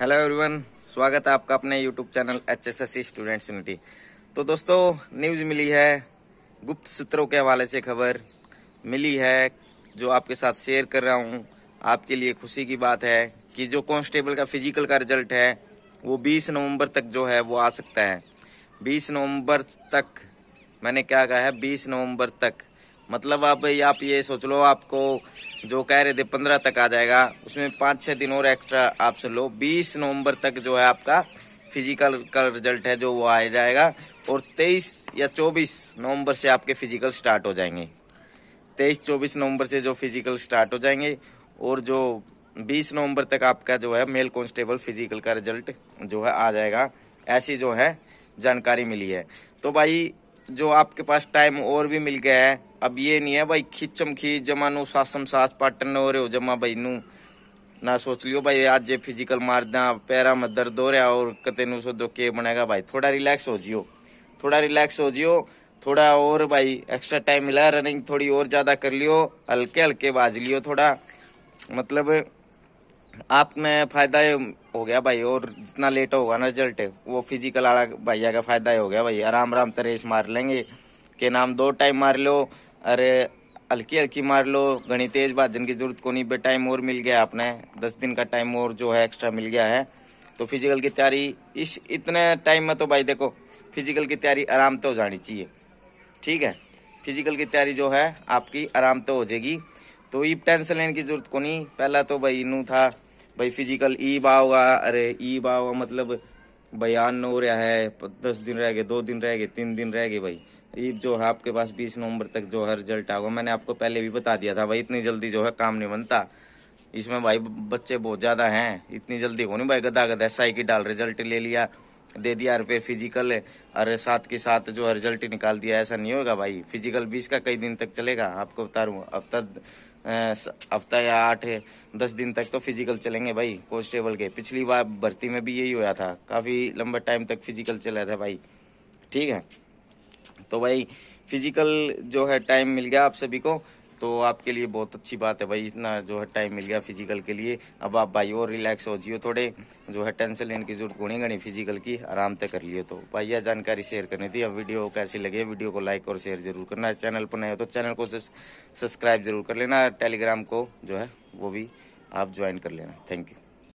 hello everyone स्वागत है आपका अपने YouTube channel H S S C students unity तो दोस्तों न्यूज़ मिली है गुप्त सूत्रों के हवाले से खबर मिली है जो आपके साथ शेयर कर रहा हूँ आपके लिए खुशी की बात है कि जो कांस्टेबल का फिजिकल का रिजल्ट है वो 20 नवंबर तक जो है वो आ सकता है 20 नवंबर तक मैंने क्या कहा है 20 नवंबर तक मतलब आप आप ये सोच लो आपको जो कह रहे थे पंद्रह तक आ जाएगा उसमें पाँच छः दिन और एक्स्ट्रा आप सुन लो बीस नवंबर तक जो है आपका फिजिकल का रिजल्ट है जो वो आ जाएगा और तेईस या चौबीस नवंबर से आपके फिजिकल स्टार्ट हो जाएंगे तेईस चौबीस नवंबर से जो फिजिकल स्टार्ट हो जाएंगे और जो बीस नवंबर तक आपका जो है मेल कॉन्स्टेबल फिजिकल का रिजल्ट जो है आ जाएगा ऐसी जो है जानकारी मिली है तो भाई जो आपके पास टाइम और भी मिल गया है अब ये नहीं है भाई खिचम खींच जमा नु सासम सास पाटन हो रहे हो जमा भाई नू ना सोच लियो भाई आज ये फिजिकल मार दें पैरा में दर्द हो रहा और कते नु सो दो के बनेगा भाई थोड़ा रिलैक्स हो जियो थोड़ा रिलैक्स हो जियो थोड़ा और भाई एक्स्ट्रा टाइम मिला रनिंग थोड़ी और ज़्यादा कर लियो हल्के हल्के बाज लियो थोड़ा मतलब आप में फायदा हो गया भाई और जितना लेट होगा ना रिजल्ट वो फिजिकल वाला भैया का फायदा हो गया भाई आराम आराम से रेस मार लेंगे के नाम दो टाइम मार लो अरे हल्की हल्की मार लो घनी तेज बात की जरूरत को नहीं टाइम और मिल गया आपने दस दिन का टाइम और जो है एक्स्ट्रा मिल गया है तो फिजिकल की तैयारी इस इतने टाइम में तो भाई देखो फिजिकल की तैयारी आराम तो हो जानी चाहिए ठीक है फिजिकल की तैयारी जो है आपकी आराम तो हो जाएगी तो ये टेंशन लेने की जरूरत को नहीं पहला तो भाई नू था भाई फिजिकल ई बा होगा अरे ई बा होगा मतलब बयान हो रहा है दस दिन रह गए दो दिन रह गए तीन दिन रह गए भाई ये जो है आपके पास बीस नवंबर तक जो है रिजल्ट आएगा मैंने आपको पहले भी बता दिया था भाई इतनी जल्दी जो है काम नहीं बनता इसमें भाई बच्चे बहुत ज़्यादा हैं इतनी जल्दी हो नहीं भाई गदा गदा एसआई की डाल रिजल्ट ले लिया दे दिया रुपये फिजिकल अरे साथ के साथ जो रिजल्ट निकाल दिया ऐसा नहीं होगा भाई फिजिकल बीस का कई दिन तक चलेगा आपको बता रहा हूँ अब तक हफ्ता या आठ दस दिन तक तो फिजिकल चलेंगे भाई कॉन्स्टेबल के पिछली बार भर्ती में भी यही हुआ था काफ़ी लंबे टाइम तक फिजिकल चला था भाई ठीक है तो भाई फिजिकल जो है टाइम मिल गया आप सभी को तो आपके लिए बहुत अच्छी बात है भाई इतना जो है टाइम मिल गया फिजिकल के लिए अब आप भाई और रिलैक्स हो जियो थोड़े जो है टेंशन लेने की जरूरत होनी घनी फिजिकल की आराम से कर लियो तो भाई यह जानकारी शेयर करनी थी अब वीडियो कैसी लगे वीडियो को लाइक और शेयर जरूर करना चैनल पर नहीं हो तो चैनल को सब्सक्राइब जरूर कर लेना टेलीग्राम को जो है वो भी आप ज्वाइन कर लेना थैंक यू